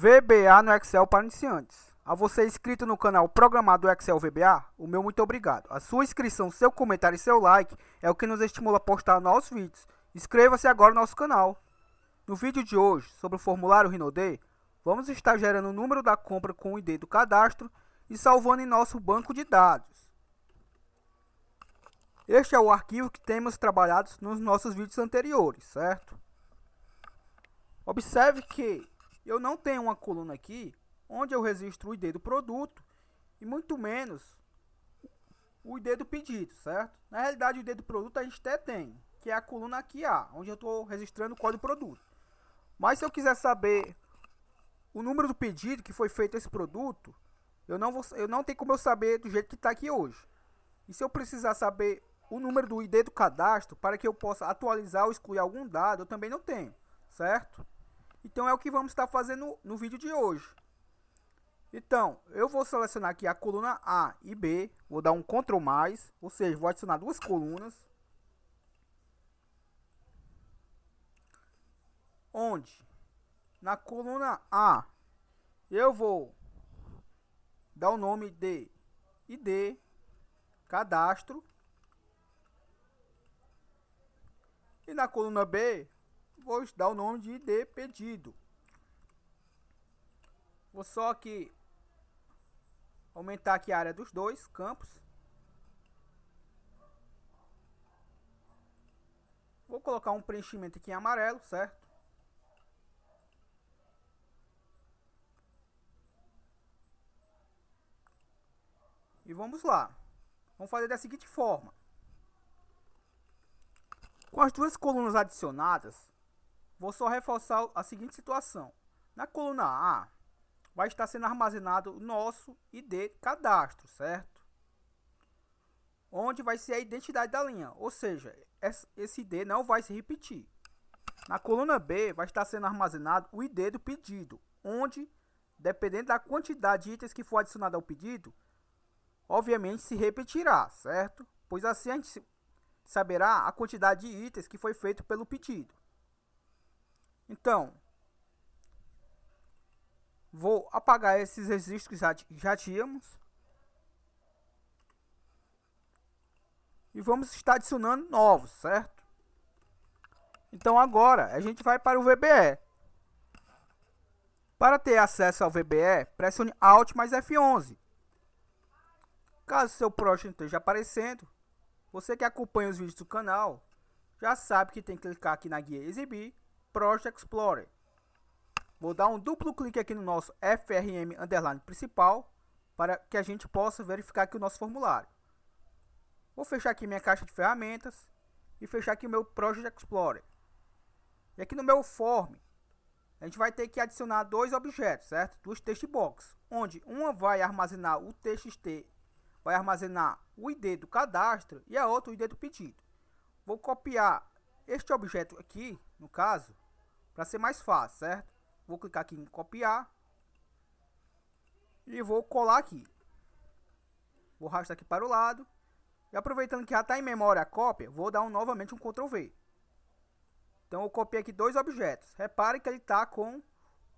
VBA no Excel para iniciantes. A você inscrito no canal Programado Excel VBA, o meu muito obrigado. A sua inscrição, seu comentário e seu like é o que nos estimula a postar novos vídeos. Inscreva-se agora no nosso canal. No vídeo de hoje, sobre o formulário RhinoD, vamos estar gerando o número da compra com o ID do cadastro e salvando em nosso banco de dados. Este é o arquivo que temos trabalhado nos nossos vídeos anteriores, certo? Observe que eu não tenho uma coluna aqui onde eu registro o ID do produto e muito menos o ID do pedido, certo? Na realidade, o ID do produto a gente até tem, que é a coluna aqui A, onde eu estou registrando o código do produto. Mas se eu quiser saber o número do pedido que foi feito esse produto, eu não, vou, eu não tenho como eu saber do jeito que está aqui hoje. E se eu precisar saber o número do ID do cadastro para que eu possa atualizar ou excluir algum dado, eu também não tenho, certo? Então é o que vamos estar fazendo no vídeo de hoje. Então, eu vou selecionar aqui a coluna A e B, vou dar um CTRL+, mais, ou seja, vou adicionar duas colunas. Onde? Na coluna A, eu vou dar o nome de ID, cadastro. E na coluna B, vou dar o nome de, de pedido. Vou só aqui aumentar aqui a área dos dois campos. Vou colocar um preenchimento aqui em amarelo, certo? E vamos lá. Vamos fazer da seguinte forma. Com as duas colunas adicionadas, vou só reforçar a seguinte situação. Na coluna A, vai estar sendo armazenado o nosso ID cadastro, certo? Onde vai ser a identidade da linha, ou seja, esse ID não vai se repetir. Na coluna B, vai estar sendo armazenado o ID do pedido, onde, dependendo da quantidade de itens que for adicionada ao pedido, obviamente se repetirá, certo? Pois assim a gente saberá a quantidade de itens que foi feito pelo pedido. Então, vou apagar esses registros que já, tínhamos. E vamos estar adicionando novos, certo? Então agora a gente vai para o VBE. Para ter acesso ao VBE, pressione Alt mais F11. Caso seu projeto esteja aparecendo, você que acompanha os vídeos do canal já sabe que tem que clicar aqui na guia Exibir Project Explorer. Vou dar um duplo clique aqui no nosso FRM Underline principal para que a gente possa verificar aqui o nosso formulário. Vou fechar aqui minha caixa de ferramentas e fechar aqui o meu Project Explorer. E aqui no meu form, a gente vai ter que adicionar dois objetos, certo? Duas text box, onde uma vai armazenar o txt, vai armazenar o id do cadastro e a outra o id do pedido. Vou copiar este objeto aqui, no caso, para ser mais fácil, certo? Vou clicar aqui em copiar. E vou colar aqui. Vou arrastar aqui para o lado. E aproveitando que já está em memória a cópia, vou dar um, novamente um Ctrl V. Então eu copiei aqui dois objetos. Repare que ele está com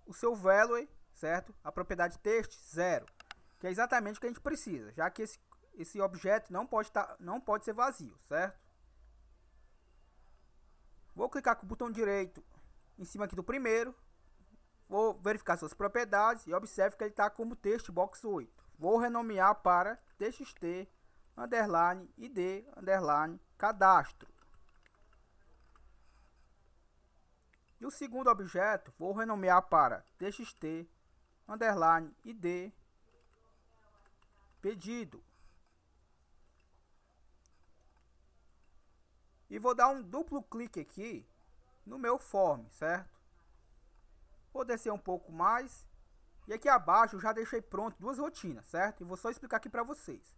o seu value, certo? A propriedade texto zero, que é exatamente o que a gente precisa, já que esse, esse objeto não pode, tá, não pode ser vazio, certo? Vou clicar com o botão direito em cima aqui do primeiro. Vou verificar suas propriedades e observe que ele está como texto box 8. Vou renomear para txt underline id underline cadastro. E o segundo objeto vou renomear para txt underline id pedido. E vou dar um duplo clique aqui no meu form, certo? Vou descer um pouco mais. E aqui abaixo eu já deixei pronto duas rotinas, certo? E vou só explicar aqui para vocês.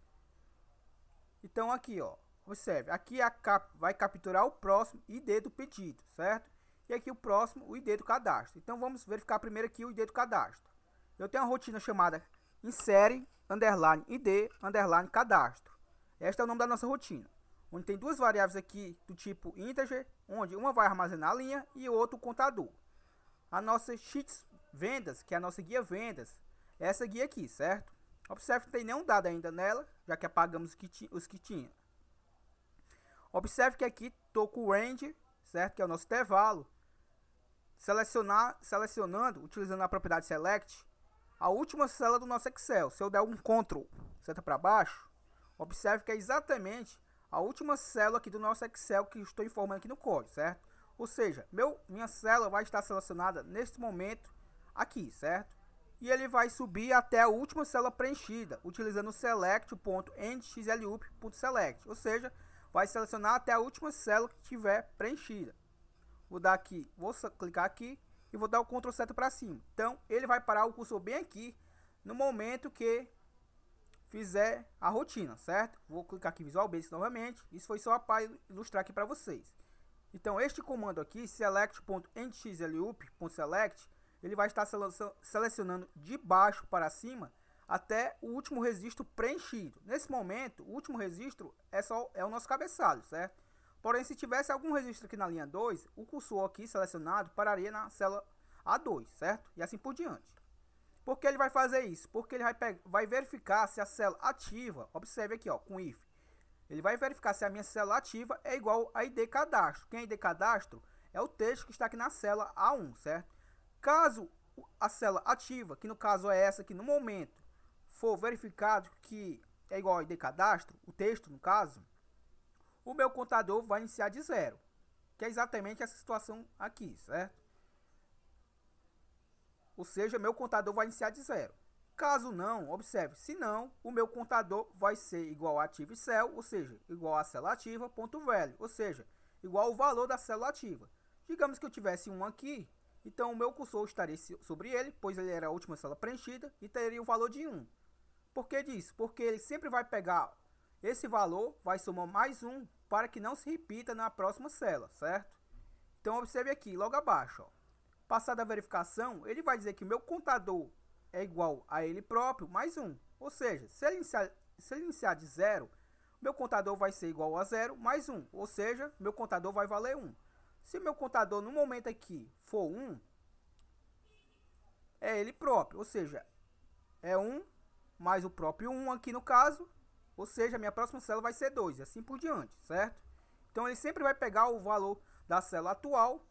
Então aqui, ó. Observe, aqui é a cap vai capturar o próximo ID do pedido, certo? E aqui o próximo, o ID do cadastro. Então vamos verificar primeiro aqui o ID do cadastro. Eu tenho uma rotina chamada insere, underline ID, underline cadastro. Este é o nome da nossa rotina onde tem duas variáveis aqui do tipo integer, onde uma vai armazenar a linha e outro o contador. A nossa sheets vendas, que é a nossa guia vendas, é essa guia aqui, certo? Observe que não tem nenhum dado ainda nela, já que apagamos os que, os que tinha. Observe que aqui estou com o range, certo? Que é o nosso intervalo. Selecionar, selecionando, utilizando a propriedade select, a última célula do nosso Excel. Se eu der um CTRL, seta para baixo, observe que é exatamente a última célula aqui do nosso Excel que estou informando aqui no código, certo? Ou seja, meu, minha célula vai estar selecionada neste momento aqui, certo? E ele vai subir até a última célula preenchida, utilizando o select.endxlup.select, ou seja, vai selecionar até a última célula que tiver preenchida. Vou dar aqui, vou clicar aqui e vou dar o Ctrl certo para cima. Então, ele vai parar o cursor bem aqui, no momento que fizer a rotina, certo? Vou clicar aqui em Visual Basic novamente. Isso foi só para ilustrar aqui para vocês. Então, este comando aqui, select.nxlup.select, ele vai estar selecionando de baixo para cima até o último registro preenchido. Nesse momento, o último registro é, só, é o nosso cabeçalho, certo? Porém, se tivesse algum registro aqui na linha 2, o cursor aqui selecionado pararia na célula A2, certo? E assim por diante. Por que ele vai fazer isso? Porque ele vai, pegar, vai verificar se a célula ativa, observe aqui ó, com if, ele vai verificar se a minha célula ativa é igual a ID cadastro. Quem é ID cadastro é o texto que está aqui na célula A1, certo? Caso a célula ativa, que no caso é essa aqui no momento, for verificado que é igual a ID cadastro, o texto no caso, o meu contador vai iniciar de zero, que é exatamente essa situação aqui, certo? ou seja, meu contador vai iniciar de zero. Caso não, observe, se não, o meu contador vai ser igual a ativo e cell, ou seja, igual a célula ativa ponto velho, ou seja, igual o valor da célula ativa. Digamos que eu tivesse um aqui, então o meu cursor estaria sobre ele, pois ele era a última célula preenchida e teria o valor de 1. Por que disso? Porque ele sempre vai pegar esse valor, vai somar mais 1 para que não se repita na próxima célula, certo? Então observe aqui, logo abaixo, ó. Passada a verificação, ele vai dizer que meu contador é igual a ele próprio mais 1. Ou seja, se ele iniciar, se ele iniciar de 0, meu contador vai ser igual a 0 mais 1. Ou seja, meu contador vai valer 1. Se meu contador no momento aqui for 1, é ele próprio. Ou seja, é 1 mais o próprio 1 aqui no caso. Ou seja, minha próxima célula vai ser 2 e assim por diante, certo? Então ele sempre vai pegar o valor da célula atual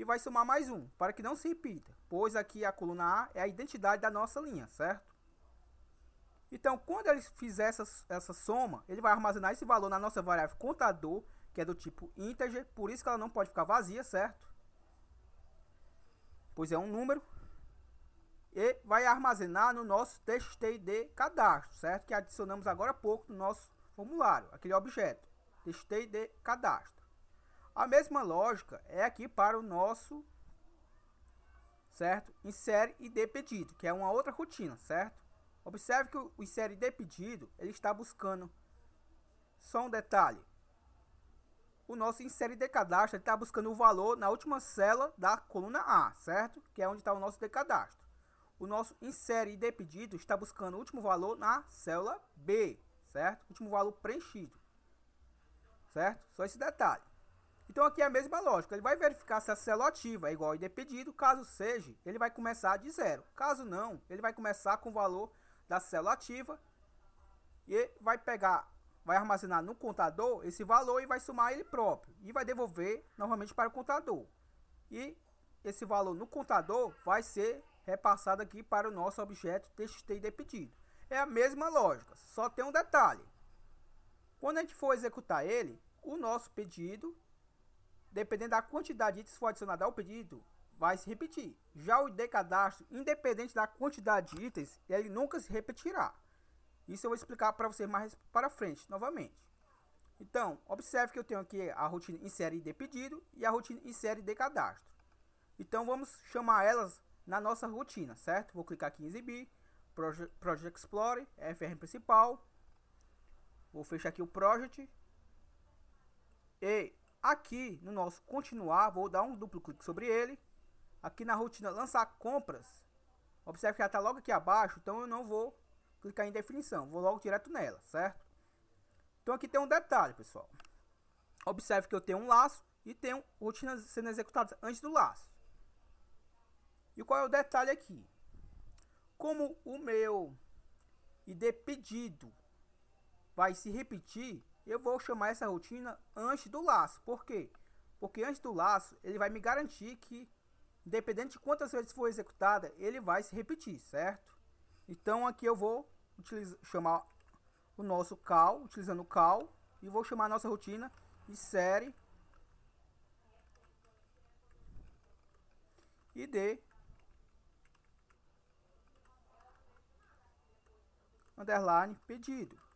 e vai somar mais um, para que não se repita, pois aqui a coluna A é a identidade da nossa linha, certo? Então, quando ele fizer essa, essa soma, ele vai armazenar esse valor na nossa variável contador, que é do tipo integer, por isso que ela não pode ficar vazia, certo? Pois é um número. E vai armazenar no nosso de cadastro, certo? Que adicionamos agora há pouco no nosso formulário, aquele objeto, de cadastro. A mesma lógica é aqui para o nosso, certo? Insere dê pedido, que é uma outra rotina, certo? Observe que o insere e dê pedido, ele está buscando, só um detalhe, o nosso insere ID cadastro está buscando o valor na última célula da coluna A, certo? Que é onde está o nosso decadastro. cadastro. O nosso insere e dê pedido está buscando o último valor na célula B, certo? Último valor preenchido, certo? Só esse detalhe. Então aqui é a mesma lógica, ele vai verificar se a célula ativa é igual ao ID pedido, caso seja, ele vai começar de zero. Caso não, ele vai começar com o valor da célula ativa e vai pegar, vai armazenar no contador esse valor e vai somar ele próprio e vai devolver novamente para o contador. E esse valor no contador vai ser repassado aqui para o nosso objeto TXT pedido. É a mesma lógica, só tem um detalhe. Quando a gente for executar ele, o nosso pedido dependendo da quantidade de itens for adicionada ao pedido, vai se repetir. Já o de cadastro, independente da quantidade de itens, ele nunca se repetirá. Isso eu vou explicar para vocês mais para frente, novamente. Então, observe que eu tenho aqui a rotina insere de pedido e a rotina insere de cadastro. Então, vamos chamar elas na nossa rotina, certo? Vou clicar aqui em exibir, Proje Project Explorer, FR principal. Vou fechar aqui o Project. E Aqui no nosso continuar, vou dar um duplo clique sobre ele. Aqui na rotina lançar compras, observe que já está logo aqui abaixo, então eu não vou clicar em definição, vou logo direto nela, certo? Então aqui tem um detalhe, pessoal. Observe que eu tenho um laço e tenho rotinas sendo executadas antes do laço. E qual é o detalhe aqui? Como o meu ID pedido vai se repetir, eu vou chamar essa rotina antes do laço. Por quê? Porque antes do laço, ele vai me garantir que, independente de quantas vezes for executada, ele vai se repetir, certo? Então aqui eu vou utilizar, chamar o nosso cal, utilizando o cal, e vou chamar a nossa rotina de série e de underline pedido.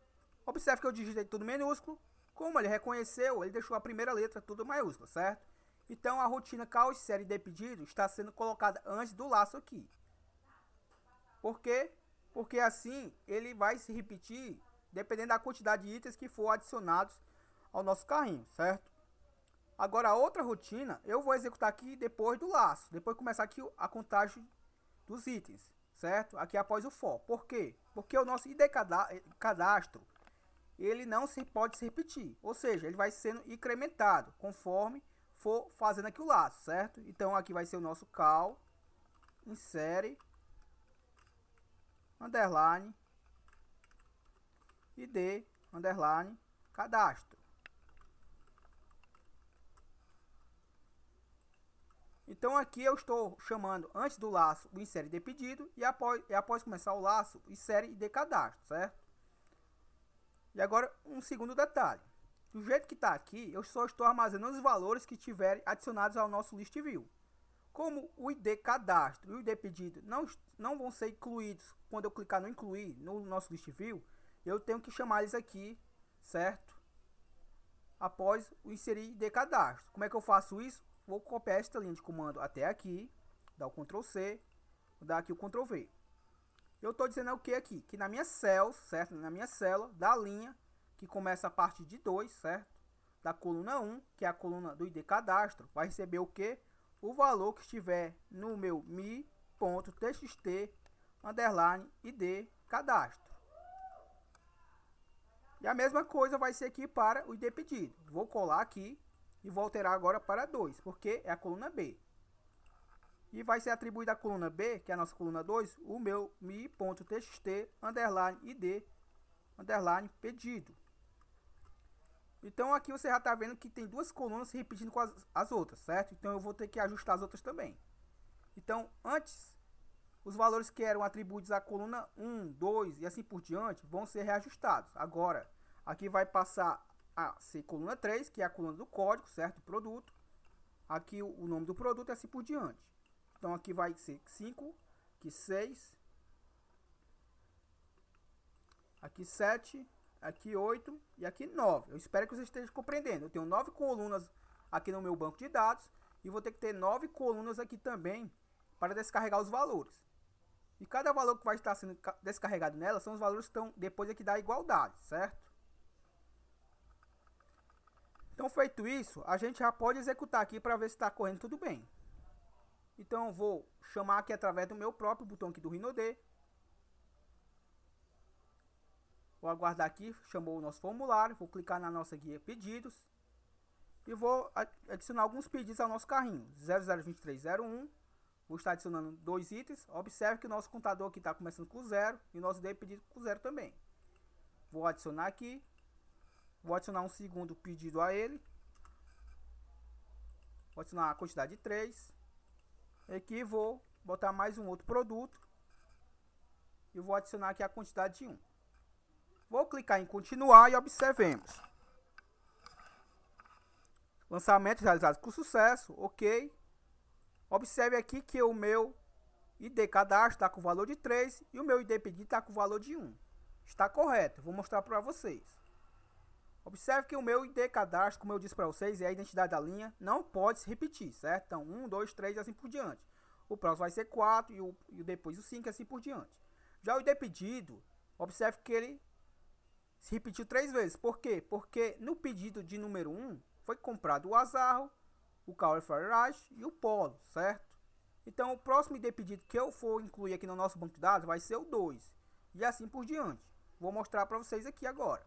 Observe que eu digitei tudo minúsculo. Como ele reconheceu, ele deixou a primeira letra tudo maiúscula, certo? Então a rotina caos série de pedido está sendo colocada antes do laço aqui. Por quê? Porque assim ele vai se repetir dependendo da quantidade de itens que for adicionados ao nosso carrinho, certo? Agora a outra rotina eu vou executar aqui depois do laço, depois começar aqui a contagem dos itens, certo? Aqui após o for. Por quê? Porque o nosso ID cadastro ele não se pode se repetir. Ou seja, ele vai sendo incrementado conforme for fazendo aqui o laço, certo? Então aqui vai ser o nosso call insere, underline, id, underline, cadastro. Então aqui eu estou chamando antes do laço o insere de pedido e após, e após começar o laço, insere de cadastro, certo? E agora um segundo detalhe. Do jeito que está aqui, eu só estou armazenando os valores que tiverem adicionados ao nosso list view. Como o ID cadastro e o ID pedido não, não vão ser incluídos quando eu clicar no incluir no nosso list view, eu tenho que chamar eles aqui, certo? Após o inserir ID cadastro. Como é que eu faço isso? Vou copiar esta linha de comando até aqui, dar o Ctrl C, dar aqui o Ctrl V. Eu estou dizendo é o que aqui? Que na minha célula, certo? Na minha célula, da linha, que começa a parte de 2, certo? Da coluna 1, que é a coluna do ID cadastro, vai receber o que? O valor que estiver no meu mi.txt underline ID cadastro. E a mesma coisa vai ser aqui para o ID pedido. Vou colar aqui e vou alterar agora para 2, porque é a coluna B. E vai ser atribuído à coluna B, que é a nossa coluna 2, o meu mi.txt underline id underline pedido. Então aqui você já está vendo que tem duas colunas se repetindo com as, as outras, certo? Então eu vou ter que ajustar as outras também. Então antes, os valores que eram atribuídos à coluna 1, 2 e assim por diante vão ser reajustados. Agora, aqui vai passar a ser coluna 3, que é a coluna do código, certo? Produto. Aqui o nome do produto e assim por diante. Então aqui vai ser 5, aqui 6, aqui 7, aqui 8 e aqui 9. Eu espero que você esteja compreendendo. Eu tenho 9 colunas aqui no meu banco de dados e vou ter que ter 9 colunas aqui também para descarregar os valores. E cada valor que vai estar sendo descarregado nela são os valores que estão depois aqui da igualdade, certo? Então feito isso, a gente já pode executar aqui para ver se está correndo tudo bem. Então vou chamar aqui através do meu próprio botão aqui do RinoD. Vou aguardar aqui, chamou o nosso formulário, vou clicar na nossa guia pedidos. E vou adicionar alguns pedidos ao nosso carrinho, 002301. Vou estar adicionando dois itens. Observe que o nosso contador aqui está começando com zero e o nosso D pedido com zero também. Vou adicionar aqui. Vou adicionar um segundo pedido a ele. Vou adicionar a quantidade de 3. Aqui vou botar mais um outro produto. E vou adicionar aqui a quantidade de 1. Vou clicar em continuar e observemos. Lançamento realizado com sucesso, ok. Observe aqui que o meu ID cadastro está com o valor de 3 e o meu ID pedido está com o valor de 1. Está correto, vou mostrar para vocês. Observe que o meu ID cadastro, como eu disse para vocês, é a identidade da linha, não pode se repetir, certo? Então, 1, 2, 3 e assim por diante. O próximo vai ser 4 e, o, e depois o 5 e assim por diante. Já o ID é pedido, observe que ele se repetiu três vezes. Por quê? Porque no pedido de número 1 foi comprado o Azarro, o Caule e o Polo, certo? Então, o próximo ID pedido que eu for incluir aqui no nosso banco de dados vai ser o 2 e assim por diante. Vou mostrar para vocês aqui agora.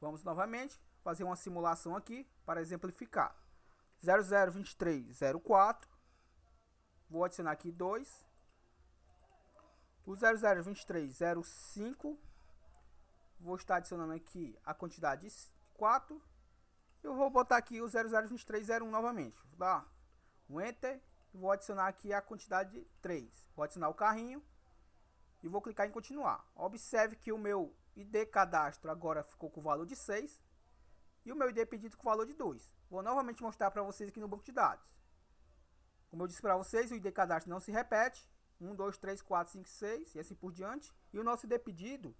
Vamos novamente fazer uma simulação aqui para exemplificar. 002304. Vou adicionar aqui 2. O 002305. Vou estar adicionando aqui a quantidade 4. Eu vou botar aqui o 002301 novamente. Vou dar um Enter. Vou adicionar aqui a quantidade 3. Vou adicionar o carrinho. E vou clicar em continuar. Observe que o meu ID cadastro agora ficou com o valor de 6 e o meu ID é pedido com o valor de 2. Vou novamente mostrar para vocês aqui no banco de dados. Como eu disse para vocês, o ID cadastro não se repete. 1, 2, 3, 4, 5, 6 e assim por diante. E o nosso ID pedido,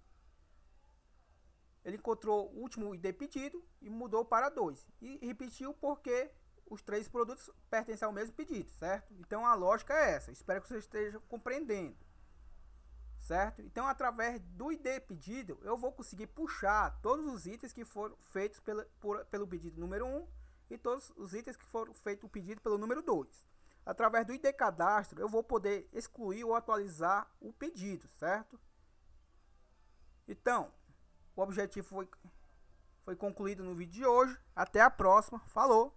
ele encontrou o último ID pedido e mudou para 2. E repetiu porque os três produtos pertencem ao mesmo pedido, certo? Então a lógica é essa. Espero que vocês estejam compreendendo certo? Então, através do ID pedido, eu vou conseguir puxar todos os itens que foram feitos pelo por, pelo pedido número 1 e todos os itens que foram feitos o pedido pelo número 2. Através do ID cadastro, eu vou poder excluir ou atualizar o pedido, certo? Então, o objetivo foi, foi concluído no vídeo de hoje. Até a próxima. Falou!